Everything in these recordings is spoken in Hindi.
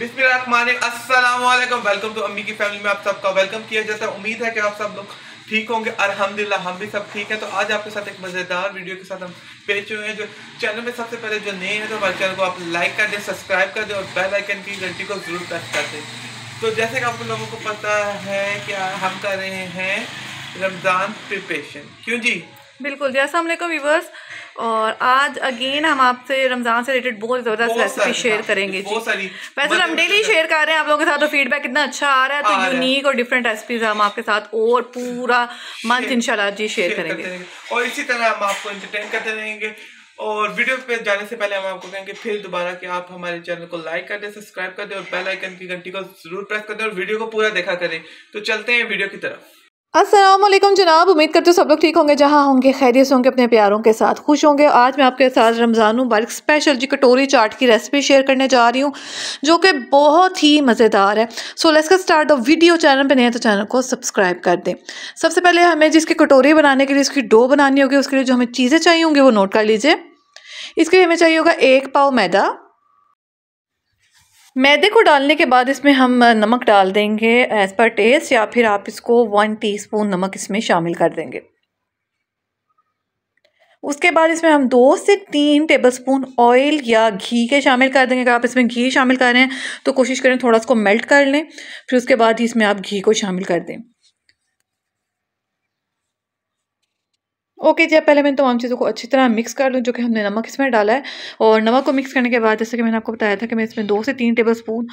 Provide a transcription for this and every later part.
वेलकम टू अम्मी की फैमिली में आप सबका वेलकम किया जाता है उम्मीद है कि आप सब लोग ठीक होंगे अलहमदिल्ला हम भी सब ठीक है तो आज आपके साथ एक मज़ेदार वीडियो के साथ हम पेश हुए हैं जो चैनल में सबसे पहले जो नए हैं तो हमारे चैनल को आप लाइक कर दें सब्सक्राइब कर दें और बेल आइकन की घंटी को ज़रूर प्रेस कर दें तो जैसे कि आप लोगों को पता है कि हम कर रहे हैं रमज़ान प्रिपरेशन क्यों जी बिल्कुल जैसा हमने असलम वीवर्स और आज अगेन हम आपसे रमज़ान से रिलेटेड बहुत ज़बरदस्त रेसिपी शेयर करेंगे जी वैसे तो हम डेली शेयर कर रहे हैं आप लोगों के साथ और तो फीडबैक इतना अच्छा आ रहा है तो यूनिक और डिफरेंट रेसिपीज हम आपके साथ और पूरा मंथ इंशाल्लाह जी शेयर करेंगे और इसी तरह हम आपको इंटरटेन करते रहेंगे और वीडियो पे जाने से पहले हम आपको कहेंगे फिर दोबारा कि आप हमारे चैनल को लाइक कर दें सब्सक्राइब कर दें और बेल आइकन की घंटी को जरूर प्रेस कर दें और वीडियो को पूरा देखा करें तो चलते हैं वीडियो की तरफ असलम जनाब उम्मीद करते हो सब लोग ठीक होंगे जहाँ होंगे खैरियत होंगे अपने प्यारों के साथ खुश होंगे आज मैं आपके साथ रमज़ान मुबारक स्पेशल जी कटोरी चाट की रेसिपी शेयर करने जा रही हूँ जो कि बहुत ही मज़ेदार है सो लेट्स का स्टार्ट ऑफ वीडियो चैनल पे नहीं है तो चैनल को सब्सक्राइब कर दें सबसे पहले हमें जिसकी कटोरी बनाने के लिए उसकी डो बनानी होगी उसके लिए जो हमें चीज़ें चाहिए होंगी वो नोट कर लीजिए इसके लिए हमें चाहिए होगा एक पाव मैदा मैदे को डालने के बाद इसमें हम नमक डाल देंगे एज़ पर टेस्ट या फिर आप इसको वन टीस्पून नमक इसमें शामिल कर देंगे उसके बाद इसमें हम दो से तीन टेबलस्पून ऑयल या घी के शामिल कर देंगे अगर आप इसमें घी शामिल कर रहे हैं तो कोशिश करें थोड़ा उसको मेल्ट कर लें फिर उसके बाद ही इसमें आप घी को शामिल कर दें ओके okay, जब पहले मैं तमाम चीज़ों को अच्छी तरह मिक्स कर लूँ जो कि हमने नमक इसमें डाला है और नमक को मिक्स करने के बाद जैसे कि मैंने आपको बताया था कि मैं इसमें दो से तीन टेबल स्पून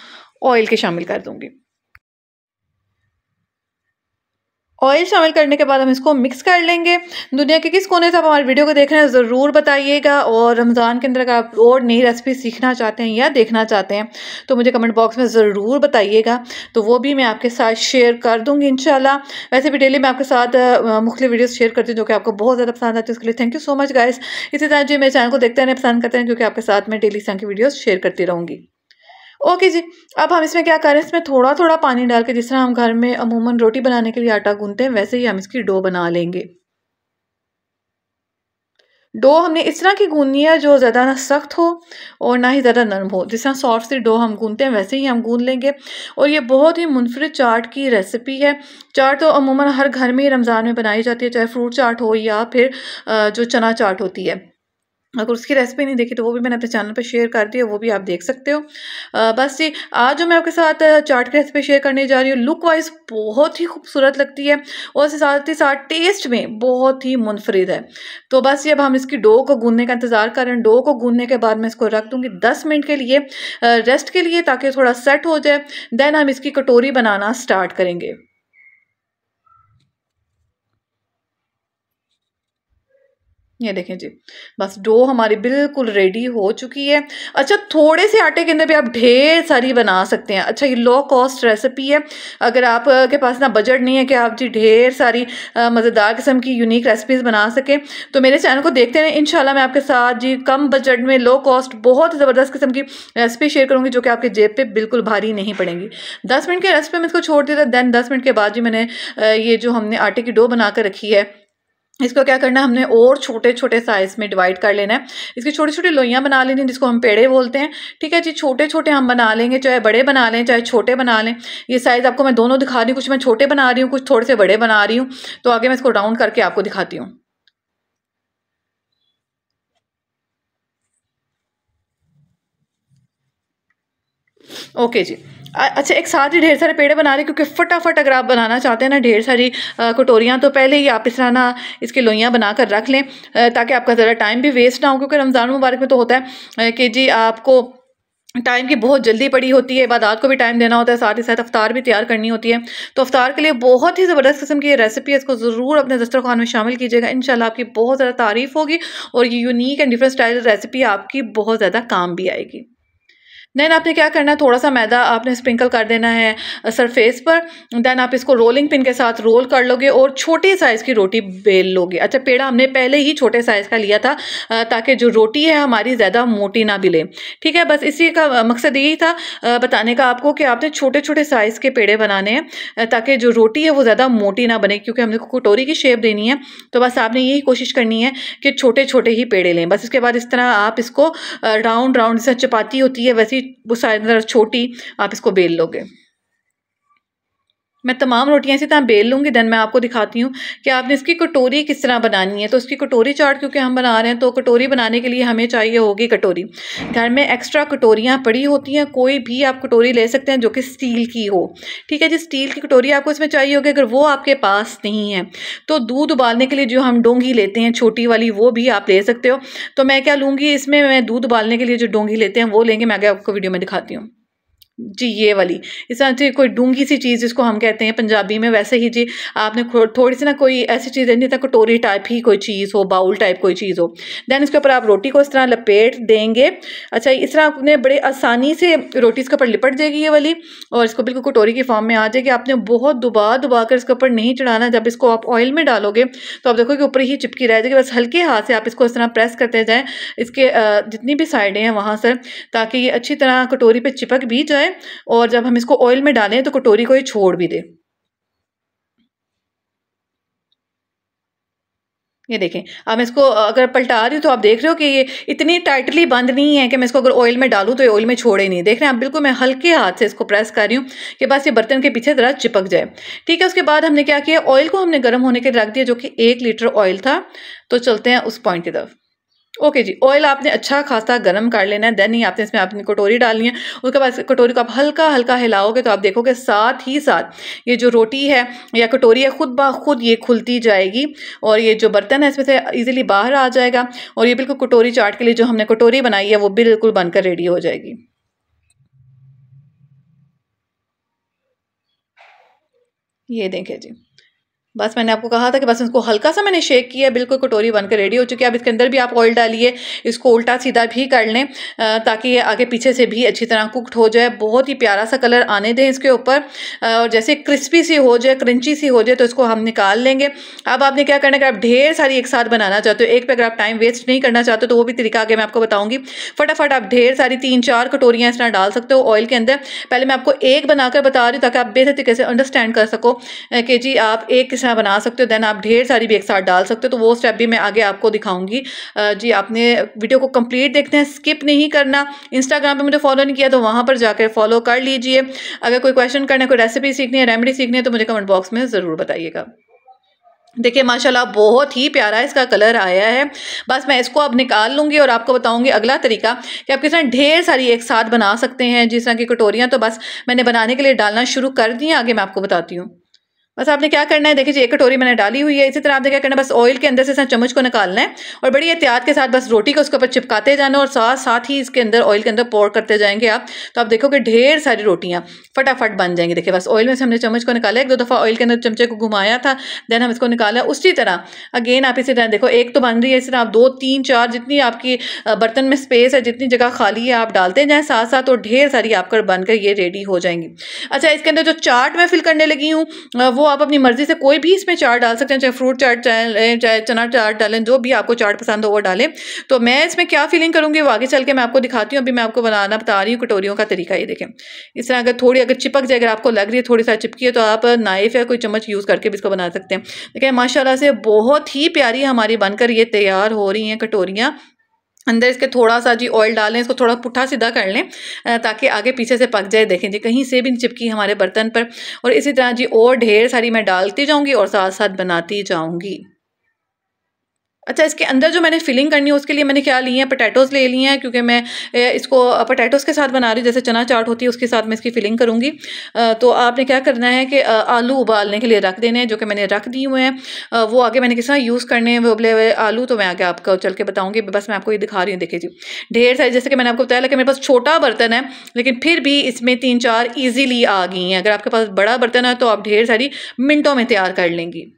ऑयल के शामिल कर दूँगी ऑयल शामिल करने के बाद हम इसको मिक्स कर लेंगे दुनिया के किस कोने से आप हमारी वीडियो को देख रहे हैं ज़रूर बताइएगा और रमज़ान के अंदर अगर आप और नई रेसिपी सीखना चाहते हैं या देखना चाहते हैं तो मुझे कमेंट बॉक्स में ज़रूर बताइएगा तो वो भी मैं आपके साथ शेयर कर दूँगी इन वैसे भी डेली मैं आपके साथ मुख्तु वीडियोज़ शेयर करती हूँ जो कि आपको बहुत ज़्यादा पसंद आती है उसके लिए thank you so much guys इसी तरह जो मेरे चैनल को देखते रहने पसंद करते हैं क्योंकि आपके साथ मैं डेली इस की वीडियोज़ शेयर करती रहूँगी ओके जी अब हम इसमें क्या करें इसमें थोड़ा थोड़ा पानी डाल के जिस तरह हम घर में अमूमन रोटी बनाने के लिए आटा गूंदते हैं वैसे ही हम इसकी डो बना लेंगे डो हमने इस तरह की गूंदनी है जो ज़्यादा ना सख्त हो और ना ही ज़्यादा नरम हो जिस तरह सॉफ्ट सी डो हम गूंदते हैं वैसे ही हम गूंद लेंगे और ये बहुत ही मुनफरद चाट की रेसिपी है चाट तो अमूमन हर घर में रमज़ान में बनाई जाती है चाहे फ्रूट चाट हो या फिर जो चना चाट होती है अगर उसकी रेसिपी नहीं देखी तो वो भी मैंने अपने चैनल पर शेयर कर दी है वो भी आप देख सकते हो बस जी आज जो मैं आपके साथ चाट की रेसिपी शेयर करने जा रही हूँ लुक वाइज बहुत ही खूबसूरत लगती है और इसके साथ ही साथ टेस्ट में बहुत ही मुनफरद है तो बस ये अब हम इसकी डो को गूंदने का इंतज़ार कर रहे हैं डो को गूंदने के बाद मैं इसको रख दूँगी दस मिनट के लिए रेस्ट के लिए ताकि थोड़ा सेट हो जाए दैन हम इसकी कटोरी बनाना स्टार्ट करेंगे ये देखें जी बस डो हमारी बिल्कुल रेडी हो चुकी है अच्छा थोड़े से आटे के अंदर भी आप ढेर सारी बना सकते हैं अच्छा ये लो कॉस्ट रेसिपी है अगर आप के पास ना बजट नहीं है कि आप जी ढेर सारी मज़ेदार किस्म की यूनिक रेसिपीज़ बना सकें तो मेरे चैनल को देखते रहें इन मैं आपके साथ जी कम बजट में लो कॉस्ट बहुत ज़बरदस्त किस्म की रेसिपी शेयर करूँगी जो कि आपके जेब पर बिल्कुल भारी नहीं पड़ेंगी दस मिनट की रेसिपी में इसको छोड़ दिया था दैन दस मिनट के बाद जी मैंने ये जो हमने आटे की डो बना कर रखी है इसको क्या करना है हमने और छोटे छोटे साइज़ में डिवाइड कर लेना है इसकी छोटी छोटी लोइयाँ बना लेनी है जिसको हम पेड़े बोलते हैं ठीक है जी छोटे छोटे हम बना लेंगे चाहे बड़े बना लें चाहे छोटे बना लें ये साइज़ आपको मैं दोनों दिखा रही हूँ कुछ मैं छोटे बना रही हूँ कुछ थोड़े से बड़े बना रही हूँ तो आगे मैं इसको राउंड करके आपको दिखाती हूँ ओके जी अच्छा एक साथ ही ढेर सारे पेड़े बना लें क्योंकि फटाफट अगर आप बनाना चाहते हैं ना ढेर सारी कटोरियाँ तो पहले ही आप इस तरह ना इसकी लोइयाँ बना कर रख लें ताकि आपका ज़रा टाइम भी वेस्ट ना हो क्योंकि रमज़ान मुबारक में तो होता है कि जी आपको टाइम की बहुत जल्दी पड़ी होती है इबादत को भी टाइम देना होता है साथ ही साथ अफ्तार भी तैयार करनी होती है तो अफ्तार के लिए बहुत ही ज़बरदस्त किस्म की ये रेसिपी है इसको ज़रूर अपने दस्तरखान में शामिल कीजिएगा इन आपकी बहुत ज़्यादा तारीफ़ होगी और ये unique and different style recipe आपकी बहुत ज़्यादा काम भी आएगी दैन आपने क्या करना है थोड़ा सा मैदा आपने स्प्रिंकल कर देना है सरफेस पर देन आप इसको रोलिंग पिन के साथ रोल कर लोगे और छोटे साइज़ की रोटी बेल लोगे अच्छा पेड़ा हमने पहले ही छोटे साइज़ का लिया था ताकि जो रोटी है हमारी ज़्यादा मोटी ना बिले ठीक है बस इसी का मकसद यही था बताने का आपको कि आपने छोटे छोटे साइज़ के पेड़े बनाने हैं ताकि जो रोटी है वो ज़्यादा मोटी ना बने क्योंकि हमने कटोरी की शेप देनी है तो बस आपने यही कोशिश करनी है कि छोटे छोटे ही पेड़े लें बस इसके बाद इस तरह आप इसको राउंड राउंड जैसे चपाती होती है वैसे ऐसी वो अंदर छोटी आप इसको बेल लोगे मैं तमाम रोटियाँ इसी तरह बेल लूँगी देन मैं आपको दिखाती हूँ कि आपने इसकी कटोरी किस तरह बनानी है तो उसकी कटोरी चाट क्योंकि हम बना रहे हैं तो कटोरी बनाने के लिए हमें चाहिए होगी कटोरी घर में एक्स्ट्रा कटोरियाँ पड़ी होती हैं कोई भी आप कटोरी ले सकते हैं जो कि स्टील की हो ठीक है जी स्टील की कटोरी आपको इसमें चाहिए होगी अगर वो आपके पास नहीं है तो दूध उबालने के लिए जो हम डोंगी लेते हैं छोटी वाली वो भी आप ले सकते हो तो मैं क्या लूँगी इसमें मैं दूध उबालने के लिए जो डोंगी लेते हैं वो लेंगे मैं आगे आपको वीडियो में दिखाती हूँ जी ये वाली इस तरह से कोई डूंगी सी चीज़ जिसको हम कहते हैं पंजाबी में वैसे ही जी आपने थोड़ी सी ना कोई ऐसी चीज़ है जितना कटोरी टाइप ही कोई चीज़ हो बाउल टाइप कोई चीज़ हो दैन इसके ऊपर आप रोटी को इस तरह लपेट देंगे अच्छा इस तरह आपने बड़े आसानी से रोटी इसके ऊपर लिपट जाएगी ये वाली और इसको बिल्कुल कटोरी की फॉर्म में आ जाएगी आपने बहुत दुबा दुबा कर इसके ऊपर नहीं चढ़ाना जब इसको आप ऑयल में डालोगे तो आप देखो कि ऊपर ही चिपकी रह जाएगी बस हल्के हाथ से आप इसको इस तरह प्रेस करते जाएँ इसके जितनी भी साइडें हैं वहाँ से ताकि ये अच्छी तरह कटोरी पर चिपक भी जाए जाए और जब हम इसको ऑयल में डालें तो कटोरी को ये छोड़ भी दे ये देखें अब इसको अगर पलटा रही हूँ तो आप देख रहे हो कि ये इतनी टाइटली बंद नहीं है कि मैं इसको अगर ऑयल में डालूँ तो ये ऑयल में छोड़े नहीं देख रहे हैं आप बिल्कुल मैं हल्के हाथ से इसको प्रेस कर रही हूँ कि बस ये बर्तन के पीछे ज़रा चिपक जाए ठीक है उसके बाद हमने क्या किया ऑयल को हमने गर्म होने के रख दिया जो कि एक लीटर ऑयल था तो चलते हैं उस पॉइंट की तरफ ओके जी ऑयल आपने अच्छा खासा गर्म कर लेना है देन ही आपने इसमें आपने कटोरी डालनी है उसके बाद कटोरी को आप हल्का हल्का हिलाओगे तो आप देखोगे साथ ही साथ ये जो रोटी है या कटोरी है खुद ब खुद ये खुलती जाएगी और ये जो बर्तन है इसमें से इजीली बाहर आ जाएगा और ये बिल्कुल कटोरी चाट के लिए जो हमने कटोरी बनाई है वो बिल्कुल बनकर रेडी हो जाएगी ये देखें जी बस मैंने आपको कहा था कि बस इसको हल्का सा मैंने शेक किया बिल्कुल कटोरी बनकर रेडी हो चुकी है अब इसके अंदर भी आप ऑयल डालिए इसको उल्टा सीधा भी कर लें ताकि ये आगे पीछे से भी अच्छी तरह कुकड हो जाए बहुत ही प्यारा सा कलर आने दें इसके ऊपर और जैसे क्रिस्पी सी हो जाए क्रंची सी हो जाए तो इसको हम निकाल लेंगे अब आपने क्या करना अगर आप ढेर सारी एक साथ बनाना चाहते हो एक पर अगर आप टाइम वेस्ट नहीं करना चाहते तो वो भी तरीका आगे मैं आपको बताऊँगी फटाफट आप ढेर सारी तीन चार कटोरियाँ इस तरह डाल सकते हो ऑयल के अंदर पहले मैं आपको एक बनाकर बता रही हूँ ताकि आप बेहतर तरीके से अंडरस्टैंड कर सको कि जी आप एक तरह बना सकते हो देन आप ढेर सारी भी एक साथ डाल सकते हो तो वो स्टेप भी मैं आगे आपको दिखाऊंगी जी आपने वीडियो को कंप्लीट देखते हैं स्किप नहीं करना इंस्टाग्राम पर मुझे फॉलो नहीं किया तो वहाँ पर जाकर फॉलो कर लीजिए अगर कोई क्वेश्चन करना है कोई रेसिपी सीखनी है रेमेडी सीखनी है तो मुझे कमेंट बॉक्स में ज़रूर बताइएगा देखिए माशाल्लाह बहुत ही प्यारा इसका कलर आया है बस मैं इसको अब निकाल लूँगी और आपको बताऊँगी अगला तरीका कि आप किस तरह ढेर सारी एक साथ बना सकते हैं जिस तरह की कटोरियाँ तो बस मैंने बनाने के लिए डालना शुरू कर दी आगे मैं आपको बताती हूँ बस आपने क्या करना है देखिए जी एक कटोरी मैंने डाली हुई है इसी तरह आपने क्या करना है बस ऑयल के अंदर से इसमें चम्मच को निकालना है और बड़ी एहतियात के साथ बस रोटी को उसके ऊपर चिपकाते जाना और साथ साथ ही इसके अंदर ऑयल के अंदर पोर करते जाएंगे आप तो आप देखोगे ढेर सारी रोटियाँ फटाफट बन जाएंगी देखिए बस ऑयल में से हमने चम्मच को निकाला एक दो दफ़ा ऑयल के अंदर चमचे को घुमाया था देन हम इसको निकाला उसी तरह अगेन आप इसी तरह देखो एक तो बन रही है इसी तरह आप दो तीन चार जितनी आपकी बर्तन में स्पेस है जितनी जगह खाली है आप डालते जाएँ साथ साथ और ढेर सारी आपकर बनकर ये रेडी हो जाएंगी अच्छा इसके अंदर जो चाट मैं फिल करने लगी हूँ वो वो आप अपनी मर्ज़ी से कोई भी इसमें चाट डाल सकते हैं चाहे फ्रूट चाट डालें चाहे चना चाट डालें जो भी आपको चाट पसंद हो वो डालें तो मैं इसमें क्या फीलिंग करूँगी वो आगे चल के मैं आपको दिखाती हूँ अभी मैं आपको बनाना बता रही हूँ कटोरियों का तरीका ये देखें इस तरह अगर थोड़ी अगर चिपक जाए अगर आपको लग रही है थोड़ी सा चिपकी है तो आप नाइफ़ या कोई चम्मच यूज़ करके भी इसको बना सकते हैं देखें माशाला से बहुत ही प्यारी हमारी बनकर ये तैयार हो रही हैं कटोरियाँ अंदर इसके थोड़ा सा जी ऑयल डालें इसको थोड़ा पुट्ठा सीधा कर लें ताकि आगे पीछे से पक जाए देखें जी कहीं से भी चिपकी हमारे बर्तन पर और इसी तरह जी और ढेर सारी मैं डालती जाऊँगी और साथ साथ बनाती जाऊँगी अच्छा इसके अंदर जो मैंने फिलिंग करनी है उसके लिए मैंने क्या ली है पटेटोज ले लिए हैं क्योंकि मैं इसको पटेटोज़ के साथ बना रही हूँ जैसे चना चाट होती है उसके साथ मैं इसकी फिलिंग करूँगी तो आपने क्या करना है कि आलू उबालने के लिए रख देने हैं जो कि मैंने रख दिए हुए हैं वो आगे मैंने किस तरह यूज़ करने हैं वो उबले हुए आलू तो मैं आगे आपको चल के बताऊँगी बस मैं आपको ये दिखा रही हूँ देखिए जी ढेर सारी जैसे कि मैंने आपको बताया लगे मेरे पास छोटा बर्तन है लेकिन फिर भी इसमें तीन चार ईजीली आ गई हैं अगर आपके पास बड़ा बर्तन है तो आप ढेर सारी मिनटों में तैयार कर लेंगी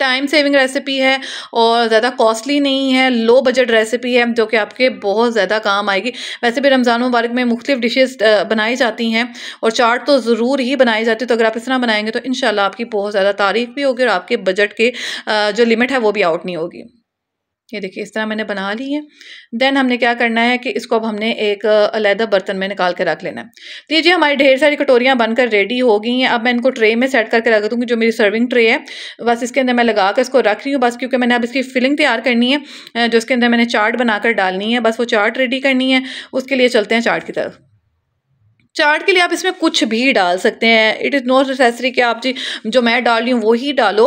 टाइम सेविंग रेसिपी है और ज़्यादा कॉस्टली नहीं है लो बजट रेसिपी है जो कि आपके बहुत ज़्यादा काम आएगी वैसे भी रमज़ान मुबारक में मुख्तफ डिशेस बनाई जाती हैं और चाट तो ज़रूर ही बनाई जाती है तो अगर आप इस तरह बनाएंगे तो इन आपकी बहुत ज़्यादा तारीफ़ भी होगी और आपके बजट के जो लिमिट है वो भी आउट नहीं होगी ये देखिए इस तरह मैंने बना ली है देन हमने क्या करना है कि इसको अब हमने एक अलहदा बर्तन में निकाल के रख लेना है तो ये जी हमारी ढेर सारी कटोरियाँ बनकर रेडी हो गई हैं अब मैं इनको ट्रे में सेट करके रख दूँगी जो मेरी सर्विंग ट्रे है बस इसके अंदर मैं लगा कर इसको रख रही हूँ बस क्योंकि मैंने अब इसकी फिलिंग तैयार करनी है जो इसके अंदर मैंने चाट बनाकर डालनी है बस वो चाट रेडी करनी है उसके लिए चलते हैं चाट की तरफ चाट के लिए आप इसमें कुछ भी डाल सकते हैं इट इज़ नॉट नेसेसरी कि आप जी जो मैं डाल रही हूँ वो ही डालो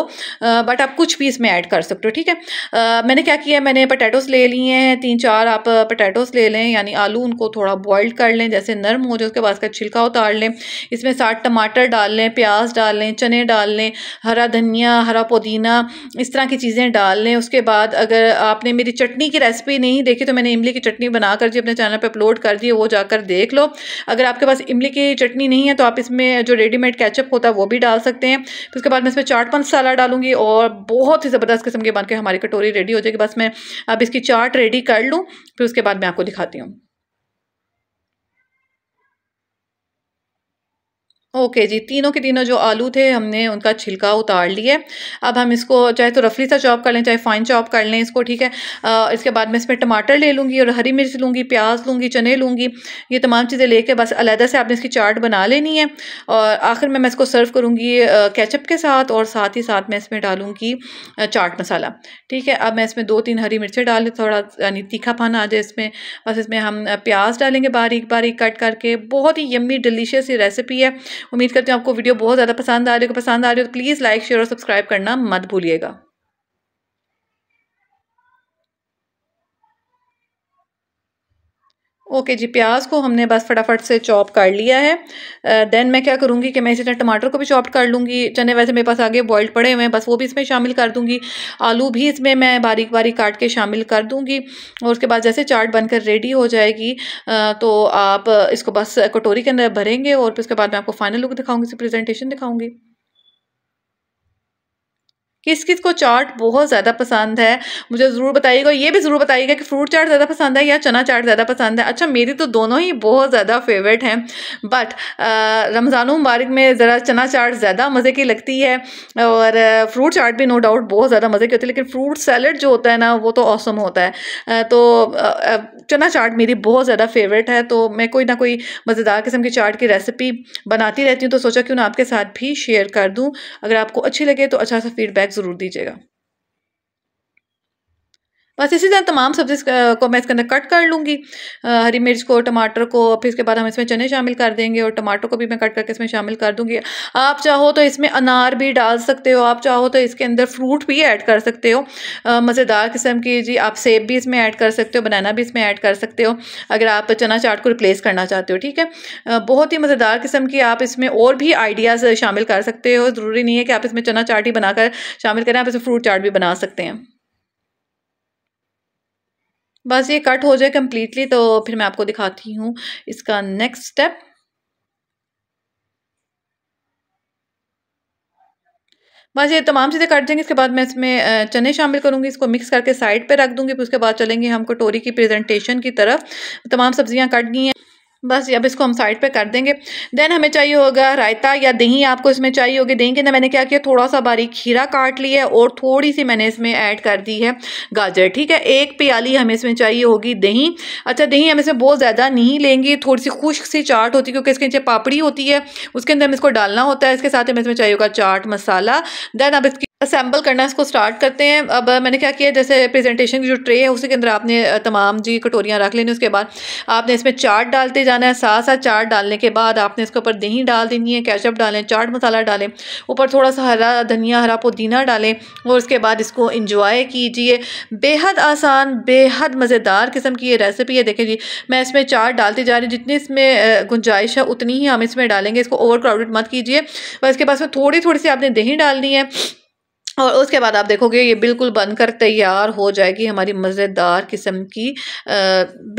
बट आप कुछ भी इसमें ऐड कर सकते हो ठीक है मैंने क्या किया मैंने पटैटोस ले लिए हैं तीन चार आप पटेटोस ले लें यानी आलू उनको थोड़ा बॉयल कर लें जैसे नरम हो जाए उसके बाद उसका छिलका उतार लें इसमें साठ टमाटर डाल लें प्याज डाल लें चने डाल लें हरा धनिया हरा पुदीना इस तरह की चीज़ें डाल लें उसके बाद अगर आपने मेरी चटनी की रेसिपी नहीं देखी तो मैंने इमली की चटनी बनाकर जी अपने चैनल पर अपलोड कर दी वो जाकर देख लो अगर आपके पास इमली की चटनी नहीं है तो आप इसमें जो रेडीमेड कैचअप होता है वो भी डाल सकते हैं फिर तो उसके बाद मैं इसमें चाट मसाला डालूंगी और बहुत ही ज़बरदस्त किस्म के बन के हमारी कटोरी रेडी हो जाएगी बस मैं अब इसकी चाट रेडी कर लूँ फिर उसके बाद मैं आपको दिखाती हूँ ओके जी तीनों के तीनों जो आलू थे हमने उनका छिलका उतार लिया अब हम इसको चाहे तो रफली सा चॉप कर लें चाहे फाइन चॉप कर लें इसको ठीक है आ, इसके बाद मैं इसमें टमाटर ले लूँगी और हरी मिर्च लूँगी प्याज लूँगी चने लूँगी ये तमाम चीज़ें लेके बस अलहदा से आपने इसकी चाट बना लेनी है और आखिर में मैं इसको सर्व करूँगी कैचअप के साथ और साथ ही साथ मैं इसमें डालूँगी चाट मसाला ठीक है अब मैं इसमें दो तीन हरी मिर्चें डाल थोड़ा यानी पाना आ जाए इसमें बस इसमें हम प्याज डालेंगे बारीक बारीक कट करके बहुत ही यम्मी डिलीशियस ये रेसिपी है उम्मीद करती हूँ आपको वीडियो बहुत ज़्यादा पसंद आ रही है पसंद आ रही हो तो प्लीज़ लाइक शेयर और सब्सक्राइब करना मत भूलिएगा ओके जी प्याज को हमने बस फटाफट से चॉप कर लिया है देन मैं क्या करूँगी कि मैं इसी तरह टमाटर को भी चॉप कर लूँगी चने वैसे मेरे पास आगे बॉयल्ड पड़े हुए हैं बस वो भी इसमें शामिल कर दूँगी आलू भी इसमें मैं बारीक बारीक काट के शामिल कर दूँगी और उसके बाद जैसे चाट बनकर रेडी हो जाएगी तो आप इसको बस कटोरी के अंदर भरेंगे और फिर उसके बाद मैं आपको फाइनल लुक दिखाऊँगी इसे प्रेजेंटेशन दिखाऊँगी किस किस को चाट बहुत ज़्यादा पसंद है मुझे ज़रूर बताइएगा ये भी ज़रूर बताइएगा कि फ्रूट चाट ज़्यादा पसंद है या चना चाट ज़्यादा पसंद है अच्छा मेरी तो दोनों ही बहुत ज़्यादा फेवरेट हैं बट रमज़ान मुबारक में ज़रा चना चाट ज़्यादा मज़े की लगती है और फ्रूट चाट भी नो डाउट बहुत ज़्यादा मज़े की होती है लेकिन फ्रूट सैलड जो होता है ना वो तो औसम होता है तो चना चाट मेरी बहुत ज़्यादा फेवरेट है तो मैं कोई ना कोई मज़ेदार किस्म की चाट की रेसिपी बनाती रहती हूँ तो सोचा क्यों ना आपके साथ भी शेयर कर दूँ अगर आपको अच्छी लगे तो अच्छा सा फीडबैक ज़रूर दीजिएगा बस इसी तरह तमाम सब्ज़ी को मैं इसके अंदर कट कर लूँगी हरी मिर्च को टमाटर को फिर इसके बाद हम इसमें चने शामिल कर देंगे और टमाटर को भी मैं कट करके इसमें शामिल कर दूँगी आप चाहो तो इसमें अनार भी डाल सकते हो आप चाहो तो इसके अंदर फ्रूट भी ऐड कर सकते हो मज़ेदार किस्म की जी आप सेब भी इसमें ऐड कर सकते हो बनाना भी इसमें ऐड कर सकते हो अगर आप चना चाट को रिप्लेस करना चाहते हो ठीक है बहुत ही मज़ेदार किस्म की आप इसमें और भी आइडियाज़ शामिल कर सकते हो ज़रूरी नहीं है कि आप इसमें चना चाट ही बनाकर शामिल करें आप इसमें फ्रूट चाट भी बना सकते हैं बस ये कट हो जाए कम्प्लीटली तो फिर मैं आपको दिखाती हूँ इसका नेक्स्ट स्टेप बस ये तमाम चीज़ें कट जाएंगी इसके बाद मैं इसमें चने शामिल करूँगी इसको मिक्स करके साइड पे रख दूँगी फिर उसके बाद चलेंगे हम कटोरी की प्रेजेंटेशन की तरफ तमाम सब्जियाँ कट गई हैं बस अब इसको हम साइड पे कर देंगे देन हमें चाहिए होगा रायता या दही आपको इसमें चाहिए होगी दही के अंदर मैंने क्या किया थोड़ा सा बारीक खीरा काट लिया है और थोड़ी सी मैंने इसमें ऐड कर दी है गाजर ठीक है एक प्याली हमें इसमें चाहिए होगी दही अच्छा दही हम इसमें बहुत ज़्यादा नहीं लेंगे थोड़ी सी खुश्क सी चाट होती है क्योंकि इसके नीचे पापड़ी होती है उसके अंदर हमें इसको डालना होता है इसके साथ हमें इसमें चाहिए होगा चाट मसाला देन अब इसकी असेंबल करना इसको स्टार्ट करते हैं अब मैंने क्या किया जैसे प्रेजेंटेशन की जो ट्रे है उसके अंदर आपने तमाम जी कटोरियाँ रख लेनी उसके बाद आपने इसमें चाट डालते जाना है साथ साथ चाट डालने के बाद आपने इसके ऊपर दही डाल देनी है कैचअप डालें चाट मसाला डालें ऊपर थोड़ा सा हरा धनिया हरा पुदीना डालें और उसके बाद इसको इंजॉय कीजिए बेहद आसान बेहद मज़ेदार किस्म की ये रेसिपी है देखें जी मैं इसमें चाट डालती जा रही हूँ जितनी इसमें गुंजाइश है उतनी ही हम इसमें डालेंगे इसको ओवर क्राउडेड मत कीजिए और इसके बाद में थोड़ी थोड़ी सी आपने दही डालनी है और उसके बाद आप देखोगे ये बिल्कुल बनकर तैयार हो जाएगी हमारी मज़ेदार किस्म की आ,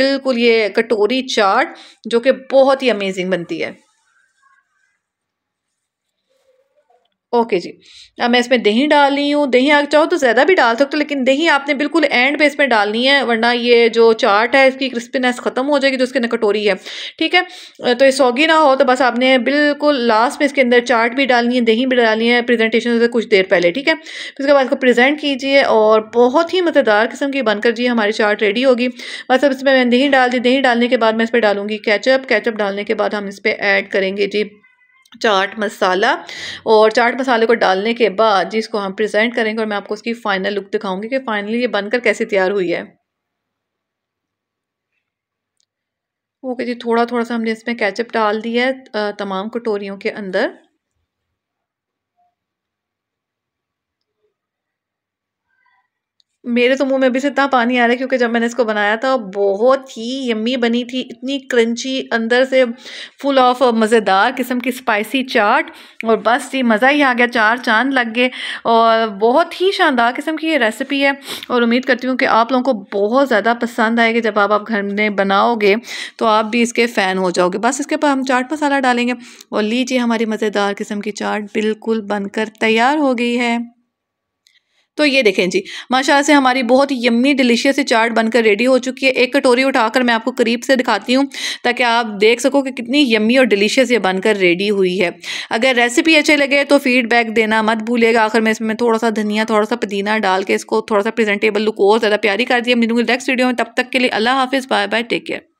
बिल्कुल ये कटोरी चाट जो कि बहुत ही अमेजिंग बनती है ओके जी अब मैं इसमें दही डाल रही हूँ दही आप चाहो तो ज़्यादा भी डाल सकते हो लेकिन दही आपने बिल्कुल एंड पे इसमें डालनी है वरना ये जो चाट है इसकी क्रिस्पीनेस ख़त्म हो जाएगी जो अंदर कटोरी है ठीक है तो ये सौगी ना हो तो बस आपने बिल्कुल लास्ट में इसके अंदर चाट भी डालनी है दही भी डालनी है प्रेजेंटेशन से कुछ देर पहले ठीक है फिर तो उसके बाद इसको प्रेजेंट कीजिए और बहुत ही मज़ेदार किस्म की बनकर जी हमारी चाट रेडी होगी बस अब इसमें मैंने दही डाल दी दही डालने के बाद मैं इस पर डालूंगी कैचअप कैचअप डालने के बाद हम इस पर ऐड करेंगे जी चाट मसाला और चाट मसाले को डालने के बाद जिसको हम प्रेजेंट करेंगे और मैं आपको उसकी फ़ाइनल लुक दिखाऊंगी कि फ़ाइनली ये बनकर कैसे तैयार हुई है ओके जी थोड़ा थोड़ा सा हमने इसमें कैचअप डाल दिया है तमाम कटोरियों के अंदर मेरे तो मुंह में अभी से इतना पानी आ रहा है क्योंकि जब मैंने इसको बनाया था बहुत ही यम्मी बनी थी इतनी क्रंची अंदर से फुल ऑफ मज़ेदार किस्म की स्पाइसी चाट और बस ये मज़ा ही आ गया चार चांद लग गए और बहुत ही शानदार किस्म की ये रेसिपी है और उम्मीद करती हूँ कि आप लोगों को बहुत ज़्यादा पसंद आएगी जब आप, आप घर में बनाओगे तो आप भी इसके फ़ैन हो जाओगे बस इसके ऊपर हम चाट मसाला डालेंगे और लीजिए हमारी मज़ेदार किस्म की चाट बिल्कुल बनकर तैयार हो गई है तो ये देखें जी माशाल्लाह से हमारी बहुत यम्मी डिलीशियस चाट बनकर रेडी हो चुकी है एक कटोरी उठाकर मैं आपको करीब से दिखाती हूँ ताकि आप देख सको कि कितनी यम्मी और डिलीशियस ये बनकर रेडी हुई है अगर रेसिपी अच्छी लगे तो फीडबैक देना मत भूलिएगा आखिर मैं इसमें थोड़ा सा धनिया थोड़ा सा पुदीना डाल के इसको थोड़ा सा प्रेजेंटेबल लुक और ज़्यादा प्यारी कर दिया मिलूंगी नेक्स्ट वीडियो में तब तक के लिए अल्लाह हाफिज़ बाय बाय टेक केयर